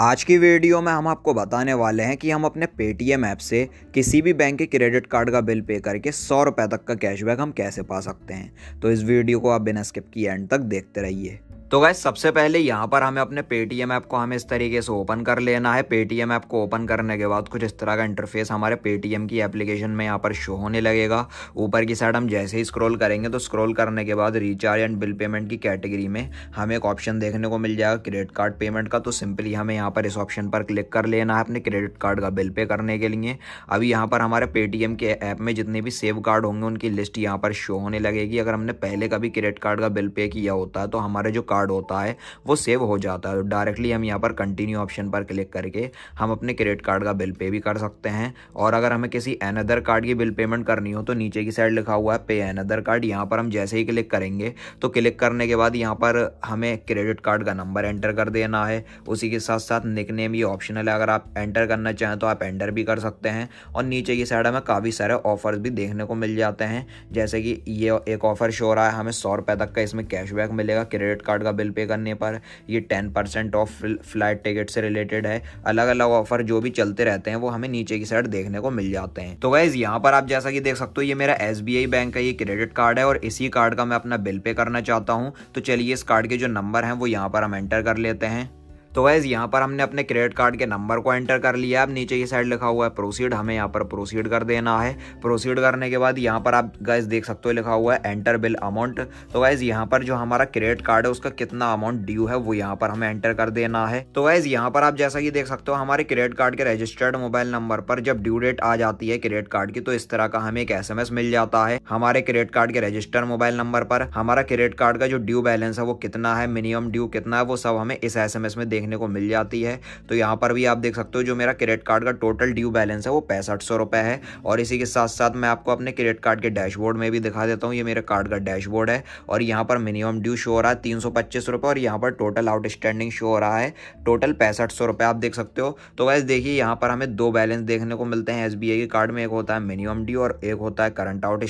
आज की वीडियो में हम आपको बताने वाले हैं कि हम अपने पेटीएम ऐप से किसी भी बैंक के क्रेडिट कार्ड का बिल पे करके सौ रुपये तक का कैशबैक हम कैसे पा सकते हैं तो इस वीडियो को आप बिना स्किप किए एंड तक देखते रहिए तो गाय सबसे पहले यहाँ पर हमें अपने पेटीएम ऐप को हमें इस तरीके से ओपन कर लेना है पेटीएम ऐप को ओपन करने के बाद कुछ इस तरह का इंटरफेस हमारे पेटीएम की एप्लीकेशन में यहाँ पर शो होने लगेगा ऊपर की साइड हम जैसे ही स्क्रॉल करेंगे तो स्क्रॉल करने के बाद रिचार्ज एंड बिल पेमेंट की कैटेगरी में हमें एक ऑप्शन देखने को मिल जाएगा क्रेडिट कार्ड पेमेंट का तो सिंपली हमें यहाँ पर इस ऑप्शन पर क्लिक कर लेना है अपने क्रेडिट कार्ड का बिल पे करने के लिए अभी यहाँ पर हमारे पेटीएम के ऐप में जितने भी सेव कार्ड होंगे उनकी लिस्ट यहाँ पर शो होने लगेगी अगर हमने पहले कभी क्रेडिट कार्ड का बिल पे किया होता है तो हमारे जो कार्ड कार्ड होता है वो सेव हो जाता है तो डायरेक्टली हम यहाँ पर कंटिन्यू ऑप्शन पर क्लिक करके हम अपने क्रेडिट कार्ड का बिल पे भी कर सकते हैं और अगर हमें किसी अनदर कार्ड की बिल पेमेंट करनी हो तो नीचे की साइड लिखा हुआ है पे अनदर कार्ड यहाँ पर हम जैसे ही क्लिक करेंगे तो क्लिक करने के बाद यहाँ पर हमें क्रेडिट कार्ड का नंबर एंटर कर देना है उसी के साथ साथ निक नेम ये ऑप्शनल है अगर आप एंटर करना चाहें तो आप एंटर भी कर सकते हैं और नीचे की साइड हमें काफ़ी सारे ऑफर्स भी देखने को मिल जाते हैं जैसे कि ये एक ऑफर शो रहा है हमें सौ रुपये तक का इसमें कैशबैक मिलेगा क्रेडिट कार्ड का का बिल पे करने पर ये ten percent off flight ticket से रिलेटेड है अलग अलग ऑफर जो भी चलते रहते हैं वो हमें नीचे की साइड देखने को मिल जाते हैं तो गाइज यहाँ पर आप जैसा कि देख सकते हो ये मेरा एस बैंक का ये क्रेडिट कार्ड है और इसी कार्ड का मैं अपना बिल पे करना चाहता हूँ तो चलिए इस कार्ड के जो नंबर है वो यहाँ पर हम एंटर कर लेते हैं तो वैज़ यहाँ पर हमने अपने क्रेडिट कार्ड के नंबर को एंटर कर लिया अब नीचे की साइड लिखा हुआ है प्रोसीड हमें यहाँ पर प्रोसीड कर देना है प्रोसीड करने के बाद यहाँ पर आप गैस देख सकते हो लिखा हुआ है एंटर बिल अमाउंट तो वैज़ यहाँ पर जो हमारा क्रेडिट कार्ड है उसका कितना अमाउंट ड्यू है वो यहाँ पर हमें एंटर कर देना है तो वैज़ यहाँ पर आप जैसा कि देख सकते हो हमारे क्रेडिट कार्ड के रजिस्टर्ड मोबाइल नंबर पर जब ड्यू डेट आ जाती है क्रेडिट कार्ड की तो इस तरह का हमें एक एस मिल जाता है हमारे क्रेडिट कार्ड के रजिस्टर्ड मोबाइल नंबर पर हमारा क्रेडिट कार्ड का जो ड्यू बैलेंस है वो कितना है मिनिमम ड्यू कितना है वो सब हमें इस एस में देख देखने को मिल जाती है तो यहाँ पर भी आप देख सकते हो जो मेरा क्रेडिट कार्ड का टोटल ड्यू बैलेंस है वो पैंसठ सौ रुपये है और इसी के साथ साथ मैं आपको अपने क्रेडिट कार्ड के डैशबोर्ड में भी दिखा देता हूँ ये मेरे कार्ड का डैशबोर्ड है और यहाँ पर मिनिमम ड्यू शो हो रहा है तीन सौ पच्चीस रुपये और यहाँ पर टोटल स्टैंडिंग शो हो रहा है टोटल पैंसठ सौ रुपये आप देख सकते हो तो वैसे देखिए यहाँ पर हमें दो बैलेंस देखने को मिलते हैं एस के कार्ड में एक होता है मिनिमम ड्यू और एक होता है करंट आउट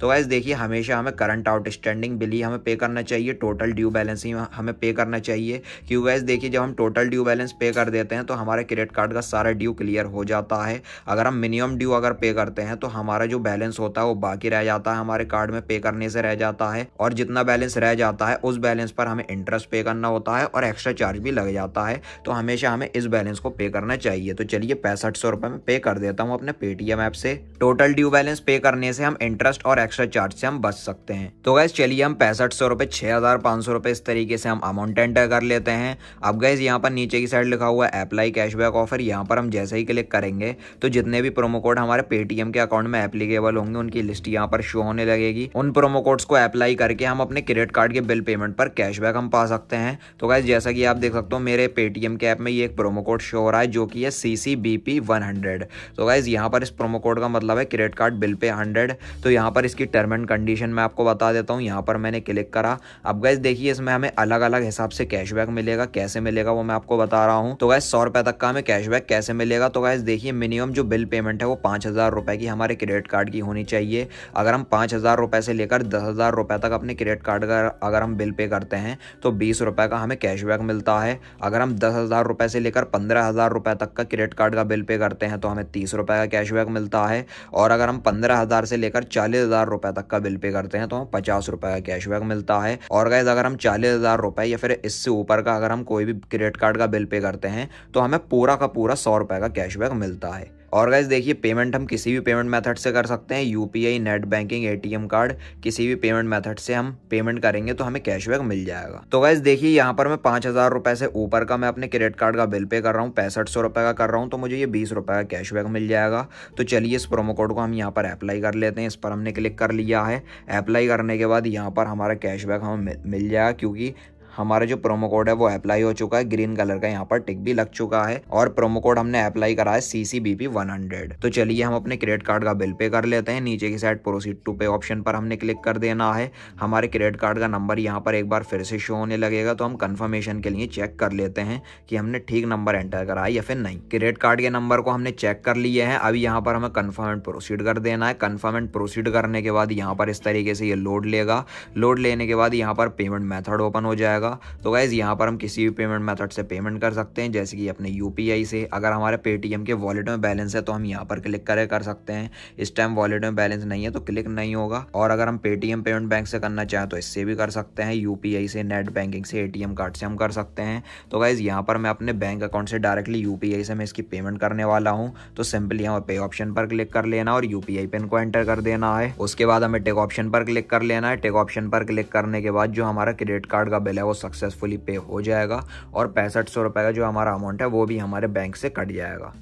तो वैसे देखिए हमेशा हमें करंट आउटस्टैंडिंग बिल ही हमें पे करना चाहिए टोटल ड्यू बैलेंस ही हमें पे करना चाहिए क्योंकि वैसे देखिए कि जब हम टोटल ड्यू बैलेंस पे कर देते हैं तो हमारे क्रेडिट कार्ड का सारा ड्यू क्लियर हो जाता है अगर हम मिनिमम ड्यू अगर पे करते हैं तो हमारा जो बैलेंस होता है वो बाकी रह जाता है हमारे कार्ड में पे करने से रह जाता है और जितना बैलेंस रह जाता है उस बैलेंस पर हमें इंटरेस्ट पे करना होता है और एक्स्ट्रा चार्ज भी लग जाता है तो हमेशा हमें इस बैलेंस को पे करना चाहिए तो चलिए पैंसठ सौ में पे कर देता हूँ अपने पेटीएम ऐप से टोटल ड्यू बैलेंस पे करने से हम इंटरेस्ट और एक्स्ट्रा चार्ज से हम बच सकते हैं तो गैस चलिए हम पैंसठ सौ रुपए छः हज़ार पाँच सौ रुपये इस तरीके से हम अमाउंट एंटर कर लेते हैं अब गैस यहाँ पर नीचे की साइड लिखा हुआ है अप्लाई कैशबैक ऑफर यहाँ पर हम जैसे ही क्लिक करेंगे तो जितने भी प्रोमो कोड हमारे पेटीएम के अकाउंट में एप्लीकेबल होंगे उनकी लिस्ट यहाँ पर शो होने लगेगी उन प्रोमो कोड्स को अप्लाई करके हम अपने क्रेडिट कार्ड के बिल पेमेंट पर कैशबैक हम पा सकते हैं तो गैस जैसा कि आप देख सकते हो मेरे पेटीएम के ऐप में ये एक प्रोमो कोड शो हो रहा है जो कि है C C B P one hundred तो गैस यहाँ पर इस प्रोमो कोड का मतलब है credit card bill pay hundred तो यहाँ पर इसकी टर्म एंड कंडीशन मैं आपको बता देता हूँ यहाँ पर मैंने क्लिक करा अब गैस देखिए इसमें हमें अलग अलग हिसाब से कैशबैक मिलेगा कैसे मिलेगा वो मैं आपको बता रहा हूँ तो गाय सौ रुपए तक का हमें कैशबैक कैसे मिलेगा तो गाय देखिए मिनिमम जो बिल पेमेंट है वो पांच हज़ार रुपये की हमारे क्रेडिट कार्ड की होनी चाहिए अगर हम पांच हज़ार रुपये से लेकर दस हज़ार रुपये तक अपने क्रेडिट कार्ड का अगर हम बिल पे करते हैं तो बीस रुपए का हमें कैशबैक मिलता है अगर हम दस हज़ार रुपये से लेकर पंद्रह हज़ार रुपये तक का क्रेडिट कार्ड का बिल पे करते हैं तो हमें तीस रुपए का कैशबैक मिलता है और अगर हम पंद्रह हज़ार से लेकर चालीस हज़ार रुपये तक का बिल पे करते हैं तो हमें पचास रुपए का कैशबैक मिलता है और गैज़ अगर हम चालीस हज़ार रुपये या फिर इससे ऊपर का अगर हम कोई भी क्रेडिट कार्ड का बिल पे करते हैं तो हमें पूरा का पूरा सौ रुपए का कैशबैक मिलता है और गाइज देखिए पेमेंट हम किसी भी पेमेंट मेथड से कर सकते हैं UPI net banking ATM card किसी भी पेमेंट मेथड से हम पेमेंट करेंगे तो हमें कैशबैक मिल जाएगा तो गाइज देखिए यहाँ पर मैं पांच हज़ार रुपए से ऊपर का मैं अपने क्रेडिट कार्ड का बिल पे कर रहा हूँ पैंसठ सौ रुपए का कर रहा हूँ तो मुझे ये बीस रुपए का कैशबैक मिल जाएगा तो चलिए इस प्रोमो कोड को हम यहाँ पर अप्लाई कर लेते हैं इस पर हमने क्लिक कर लिया है अप्लाई करने के बाद यहाँ पर हमारा कैशबैक हमें मिल जाएगा क्योंकि हमारा जो प्रोमो कोड है वो अप्लाई हो चुका है ग्रीन कलर का यहाँ पर टिक भी लग चुका है और प्रोमो कोड हमने अप्लाई करा है सीसीबीपी वन हंड्रेड तो चलिए हम अपने क्रेडिट कार्ड का बिल पे कर लेते हैं नीचे की side proceed to pay option पर हमने क्लिक कर देना है हमारे क्रेडिट कार्ड का नंबर यहाँ पर एक बार फिर से शो होने लगेगा तो हम कन्फर्मेशन के लिए चेक कर लेते हैं कि हमने ठीक नंबर एंटर करा है या फिर नहीं क्रेडिट कार्ड के नंबर को हमने चेक कर लिए हैं अभी यहाँ पर हमें कन्फर्म एंड प्रोसीड कर देना है कन्फर्म एंड प्रोसीड करने के बाद यहाँ पर इस तरीके से ये लोड लेगा लोड लेने के बाद यहाँ पर पेमेंट मेथड ओपन हो जाएगा जाएगा तो गाइज यहाँ पर हम किसी भी पेमेंट मेथड से पेमेंट कर सकते हैं जैसे कि अपने यू से अगर हमारे पेटीएम के वॉलेट में बैलेंस है तो हम यहाँ पर क्लिक करे कर सकते हैं इस टाइम वॉलेट में बैलेंस नहीं है तो क्लिक नहीं होगा और अगर हम पेटीएम पेमेंट बैंक से करना चाहें तो इससे भी कर सकते हैं यू से नेट बैंकिंग से ए कार्ड से हम कर सकते हैं तो गाइज़ यहाँ पर मैं अपने बैंक अकाउंट से डायरेक्टली यू से मैं इसकी पेमेंट करने वाला हूँ तो सिंपली हमें पे ऑप्शन पर क्लिक कर लेना और यू पिन को एंटर कर देना है उसके बाद हमें टेक ऑप्शन पर क्लिक कर लेना है टेक ऑप्शन पर क्लिक करने के बाद जो हमारा क्रेडिट कार्ड का बिल है वो सक्सेसफुली पे हो जाएगा और पैंसठ सौ रुपये का जो हमारा अमाउंट है वो भी हमारे बैंक से कट जाएगा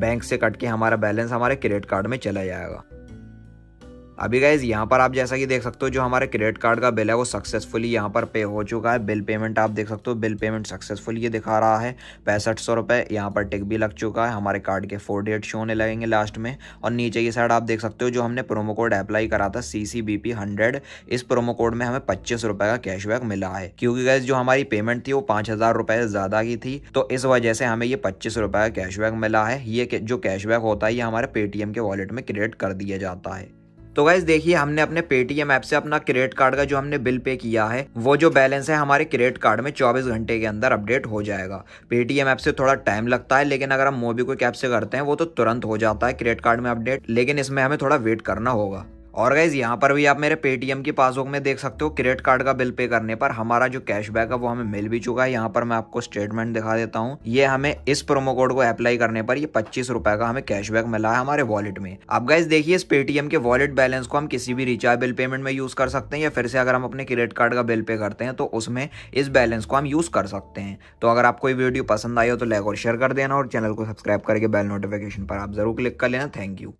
बैंक से कट के हमारा बैलेंस हमारे क्रेडिट कार्ड में चला जाएगा अभी गाइज यहाँ पर आप जैसा कि देख सकते हो जो हमारे क्रेडिट कार्ड का बिल है वो सक्सेसफुली यहाँ पर पे हो चुका है बिल पेमेंट आप देख सकते हो बिल पेमेंट सक्सेसफुल ये दिखा रहा है पैंसठ सौ रुपये यहाँ पर टिक भी लग चुका है हमारे कार्ड के फोर डेट शो होने लगेंगे लास्ट में और नीचे की साइड आप देख सकते हो जो हमने प्रोमो कोड अप्लाई करा था C C B P hundred इस प्रोमो कोड में हमें पच्चीस रुपये का कैशबैक मिला है क्योंकि गैस जो हमारी पेमेंट थी वो पाँच हज़ार रुपये ज़्यादा की थी तो इस वजह से हमें ये पच्चीस रुपये का कैशबैक मिला है ये जो कैशबैक होता है ये हमारे पेटीएम के वॉलेट में क्रिएट कर दिया जाता है तो गाइज देखिए हमने अपने पेटीएम ऐप से अपना क्रेडिट कार्ड का जो हमने बिल पे किया है वो जो बैलेंस है हमारे क्रेडिट कार्ड में 24 घंटे के अंदर अपडेट हो जाएगा पेटीएम ऐप से थोड़ा टाइम लगता है लेकिन अगर हम मोबी को ऐप से करते हैं वो तो तुरंत हो जाता है क्रेडिट कार्ड में अपडेट लेकिन इसमें हमें थोड़ा वेट करना होगा और गाइज यहाँ पर भी आप मेरे पेटीएम की पासबुक में देख सकते हो क्रेडिट कार्ड का बिल पे करने पर हमारा जो कैशबैक है वो हमें मिल भी चुका है यहाँ पर मैं आपको स्टेटमेंट दिखा देता हूँ ये हमें इस प्रोमो कोड को अप्लाई करने पर ये पच्चीस रुपए का हमें कैशबैक मिला है हमारे वॉलेट में आप गाइज देखिए इस पेटीएम के वॉलेट बैलेंस को हम किसी भी रिचार्ज बिल पेमेंट में यूज कर सकते हैं या फिर से अगर हम अपने क्रेडिट कार्ड का बिल पे करते हैं तो उसमें इस बैलेंस को हम यूज कर सकते हैं तो अगर आपको ये वीडियो पसंद आई हो तो लाइक और शेयर कर देना और चैनल को सब्सक्राइब करके बेल नोटिफिकेशन पर आप जरूर क्लिक कर लेना थैंक यू